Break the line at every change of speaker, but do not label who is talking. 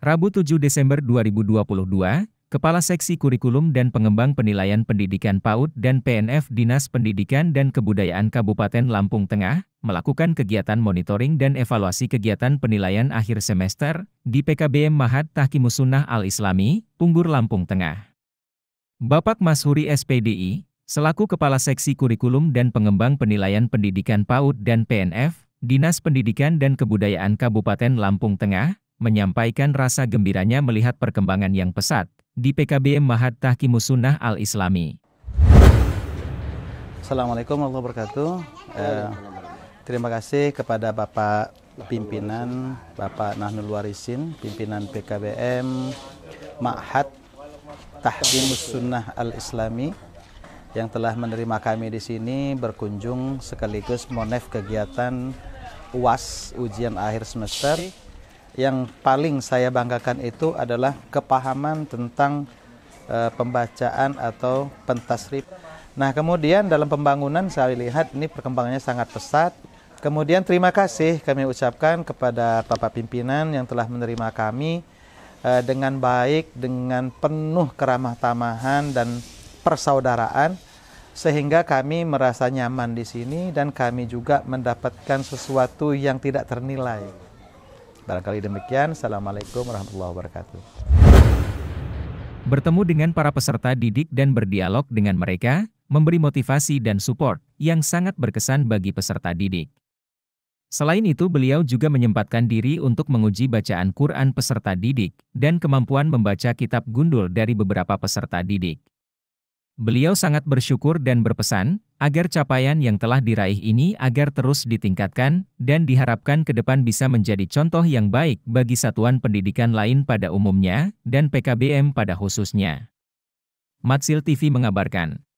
Rabu 7 Desember 2022, Kepala Seksi Kurikulum dan Pengembang Penilaian Pendidikan PAUD dan PNF Dinas Pendidikan dan Kebudayaan Kabupaten Lampung Tengah melakukan kegiatan monitoring dan evaluasi kegiatan penilaian akhir semester di PKBM Mahat Tahkimusunnah Al-Islami, Punggur Lampung Tengah. Bapak Mas Huri SPDI, selaku Kepala Seksi Kurikulum dan Pengembang Penilaian Pendidikan PAUD dan PNF, Dinas Pendidikan dan Kebudayaan Kabupaten Lampung Tengah, menyampaikan rasa gembiranya melihat perkembangan yang pesat di PKBM Mahat Tahkimus Sunnah Al-Islami.
Assalamualaikum warahmatullahi wabarakatuh. Eh, terima kasih kepada Bapak Pimpinan, Bapak Nahnul Warisin, Pimpinan PKBM Ma'had Tahkimus Sunnah Al-Islami yang telah menerima kami di sini berkunjung sekaligus monef kegiatan UAS ujian akhir semester yang paling saya banggakan itu adalah kepahaman tentang e, pembacaan atau pentasrif. Nah, kemudian dalam pembangunan saya lihat ini perkembangannya sangat pesat. Kemudian terima kasih kami ucapkan kepada Bapak pimpinan yang telah menerima kami e, dengan baik, dengan penuh keramah tamahan dan persaudaraan sehingga kami merasa nyaman di sini dan kami juga mendapatkan sesuatu yang tidak ternilai. Barangkali demikian. Assalamualaikum warahmatullahi wabarakatuh.
Bertemu dengan para peserta didik dan berdialog dengan mereka, memberi motivasi dan support yang sangat berkesan bagi peserta didik. Selain itu, beliau juga menyempatkan diri untuk menguji bacaan Quran peserta didik dan kemampuan membaca kitab gundul dari beberapa peserta didik. Beliau sangat bersyukur dan berpesan agar capaian yang telah diraih ini agar terus ditingkatkan dan diharapkan ke depan bisa menjadi contoh yang baik bagi satuan pendidikan lain pada umumnya dan PKBM pada khususnya. Matsil TV mengabarkan.